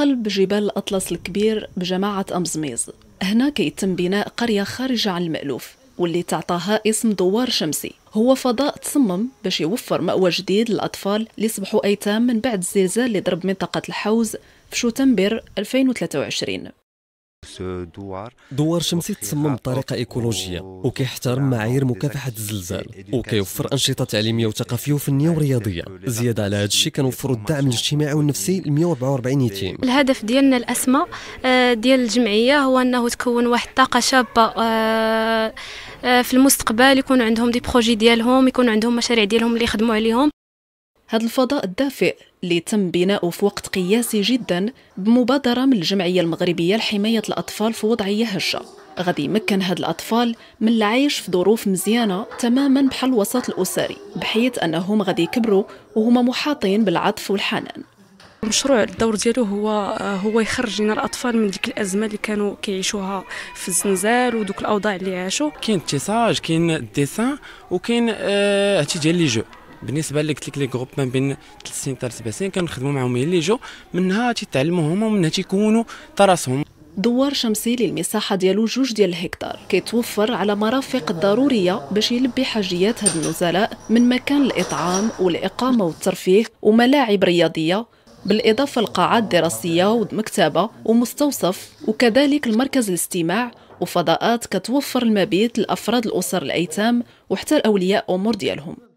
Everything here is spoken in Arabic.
قلب جبال الأطلس الكبير بجماعة أمزميز هنا يتم بناء قرية خارجة عن المألوف واللي تعطاها اسم دوار شمسي هو فضاء تصمم باش يوفر مأوى جديد للأطفال اللي صبحوا أيتام من بعد الزلزال اللي ضرب منطقة الحوز في شتنبر 2023 دوار شمسي تصمم بطريقة إيكولوجية وكيحترم معايير مكافحة الزلزال وكيوفر أنشطة تعليمية وثقافية وفنية ورياضية زيادة على هذا الشيء كنوفروا الدعم الاجتماعي والنفسي ل 144 يتيم الهدف ديالنا الأسمى آه، ديال الجمعية هو أنه تكون واحد الطاقة شابة آه، آه، في المستقبل يكون عندهم دي بروجي ديالهم يكون عندهم مشاريع ديالهم اللي يخدموا عليهم هذا الفضاء الدافئ اللي تم بناؤه في وقت قياسي جدا بمبادرة من الجمعية المغربية لحماية الأطفال في وضعية هشة غادي يمكن هاد الأطفال من العيش في ظروف مزيانة تماما بحال الوسط الأسري بحيث أنهم غادي يكبروا وهما محاطين بالعطف والحنان المشروع الدور ديالو هو هو يخرج لنا الاطفال من ديك الازمه اللي كانوا كيعيشوها في الزنزال ودوك الاوضاع اللي عاشوا كاين التيساج كاين الديسان وكاين آه، هادشي ديال لي جو بالنسبه اللي قلت لك لي جروب ما بين 3 سنين حتى 7 سنين كنخدموا معاهم اللي جو منها تيتعلموا هما ومنها تيكونوا تراسهم دوار شمسي للمساحة ديالو جوج ديال الهكتار كيتوفر على مرافق ضرورية باش يلبي حاجيات هاد النزلاء من مكان الإطعام والإقامة والترفيه وملاعب رياضية بالإضافة لقاعات دراسية ومكتبة ومستوصف وكذلك المركز الاستماع وفضاءات كتوفر المبيت لأفراد الأسر الأيتام وحتى الأولياء أمور ديالهم